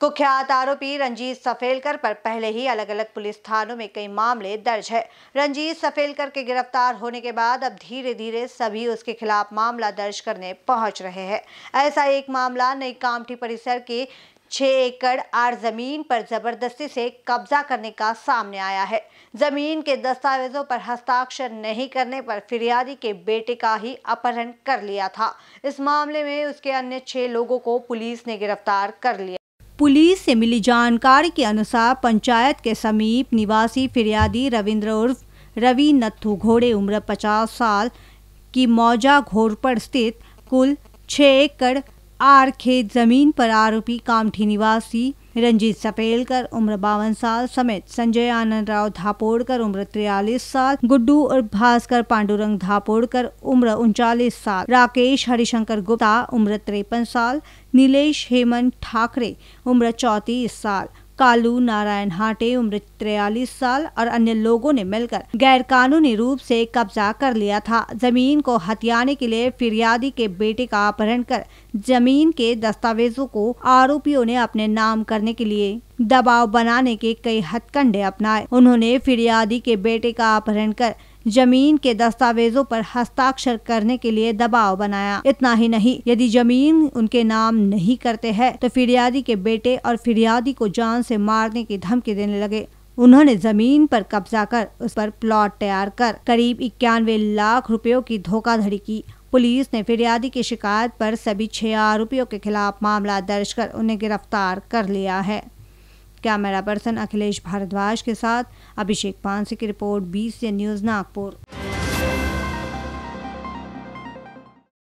कुख्यात आरोपी रंजीत सफेलकर पर पहले ही अलग अलग पुलिस थानों में कई मामले दर्ज है रंजीत सफेलकर के गिरफ्तार होने के बाद अब धीरे धीरे सभी उसके खिलाफ मामला दर्ज करने पहुंच रहे हैं ऐसा एक मामला नई कामठी परिसर के छः एकड़ आर जमीन पर जबरदस्ती से कब्जा करने का सामने आया है जमीन के दस्तावेजों पर हस्ताक्षर नहीं करने पर फिरियादी के बेटे का ही अपहरण कर लिया था इस मामले में उसके अन्य छह लोगों को पुलिस ने गिरफ्तार कर लिया पुलिस से मिली जानकारी के अनुसार पंचायत के समीप निवासी फिरियादी रविंद्र उर्फ रवि नत्थु घोड़े उम्र 50 साल की मौजा घोर पर स्थित कुल छः एकड़ आर खेत जमीन पर आरोपी कामठी निवासी रंजीत सफेलकर उम्र बावन साल समेत संजय आनंद राव धापोड़कर उम्र तिरयालीस साल गुड्डू और भास्कर पांडुरंग धापोड़कर उम्र उनचालीस साल राकेश हरिशंकर गुप्ता उम्र तिरपन साल नीलेश हेमंत ठाकरे उम्र चौंतीस साल कालू नारायण हाटे उम्र तिरयालीस साल और अन्य लोगों ने मिलकर गैरकानूनी रूप से कब्जा कर लिया था जमीन को हथियाने के लिए फिरियादी के बेटे का अपहरण कर जमीन के दस्तावेजों को आरोपियों ने अपने नाम करने के लिए दबाव बनाने के कई हथकंडे अपनाए उन्होंने फिरियादी के बेटे का अपहरण कर जमीन के दस्तावेजों पर हस्ताक्षर करने के लिए दबाव बनाया इतना ही नहीं यदि जमीन उनके नाम नहीं करते हैं तो फिरियादी के बेटे और फिरियादी को जान से मारने की धमकी देने लगे उन्होंने जमीन पर कब्जा कर उस पर प्लॉट तैयार कर करीब इक्यानवे लाख रुपयों की धोखाधड़ी की पुलिस ने फिरियादी की शिकायत पर सभी छह आरोपियों के खिलाफ मामला दर्ज कर उन्हें गिरफ्तार कर लिया है कैमरा पर्सन अखिलेश भारद्वाज के साथ अभिषेक पांसे की रिपोर्ट बीस न्यूज़ नागपुर